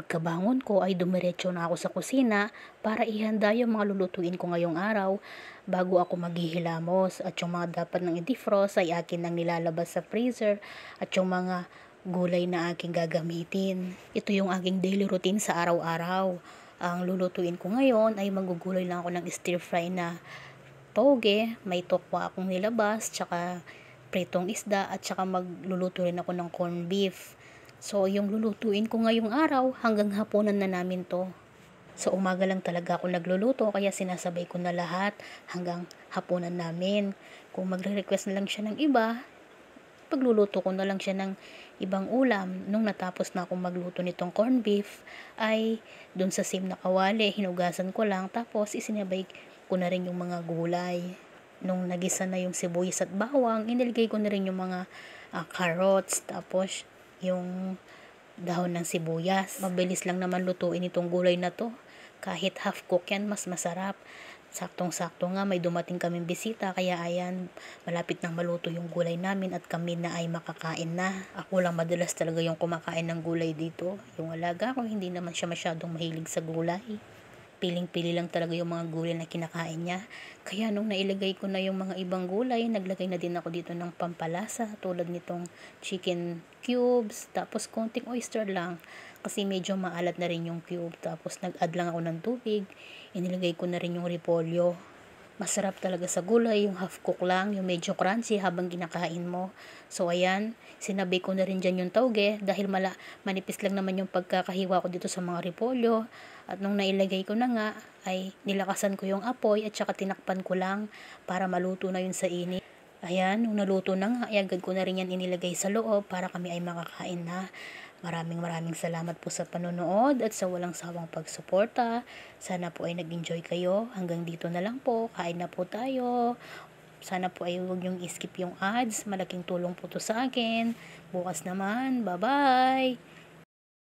Pagkabangon ko ay dumiretso na ako sa kusina para ihanda yung mga lulutuin ko ngayong araw bago ako maghihilamos at yung mga dapat ng i-defrost ay akin nang nilalabas sa freezer at yung mga gulay na aking gagamitin. Ito yung aking daily routine sa araw-araw. Ang lulutuin ko ngayon ay maguguloy lang ako ng stir fry na toge, may tokwa akong nilabas, tsaka pritong isda at tsaka magluluto rin ako ng corn beef. So, yung lulutuin ko ngayong araw, hanggang hapunan na namin to. Sa so, umaga lang talaga ako nagluluto, kaya sinasabay ko na lahat hanggang hapunan namin. Kung magre-request na lang siya ng iba, pagluluto ko na lang siya ng ibang ulam. Nung natapos na akong magluto nitong corn beef, ay dun sa same na kawali, hinugasan ko lang, tapos isinabay ko na rin yung mga gulay. Nung nagisa na yung sibuyas at bawang, inilagay ko na rin yung mga uh, carrots, tapos yung dahon ng sibuyas. Mabilis lang naman lutuin itong gulay na to. Kahit half cook yan, mas masarap. Saktong-sakto nga, may dumating kaming bisita, kaya ayan, malapit nang maluto yung gulay namin at kami na ay makakain na. Ako lang madalas talaga yung kumakain ng gulay dito. Yung alaga ko, hindi naman siya masyadong mahilig sa gulay piling-pili lang talaga yung mga gulay na kinakain niya. Kaya nung nailagay ko na yung mga ibang gulay, naglagay na din ako dito ng pampalasa tulad nitong chicken cubes, tapos konting oyster lang kasi medyo maalat na rin yung cube. Tapos nag-add lang ako ng tubig, inilagay ko na rin yung repolyo Masarap talaga sa gulay, yung half cook lang, yung medyo crunchy habang kinakain mo. So ayan, sinabi ko na rin dyan yung tauge dahil mala, manipis lang naman yung pagkakahiwa ko dito sa mga repolyo. At nung nailagay ko na nga, ay nilakasan ko yung apoy at saka tinakpan ko lang para maluto na yun sa init. Ayan, nung naluto na nga, ay agad ko na rin yan inilagay sa loob para kami ay makakain na. Maraming maraming salamat po sa panonood at sa walang sawang pagsuporta. Sana po ay nag-enjoy kayo. Hanggang dito na lang po. Kain na po tayo. Sana po ay huwag niyong skip yung ads. Malaking tulong po to sa akin. Bukas naman. Bye-bye!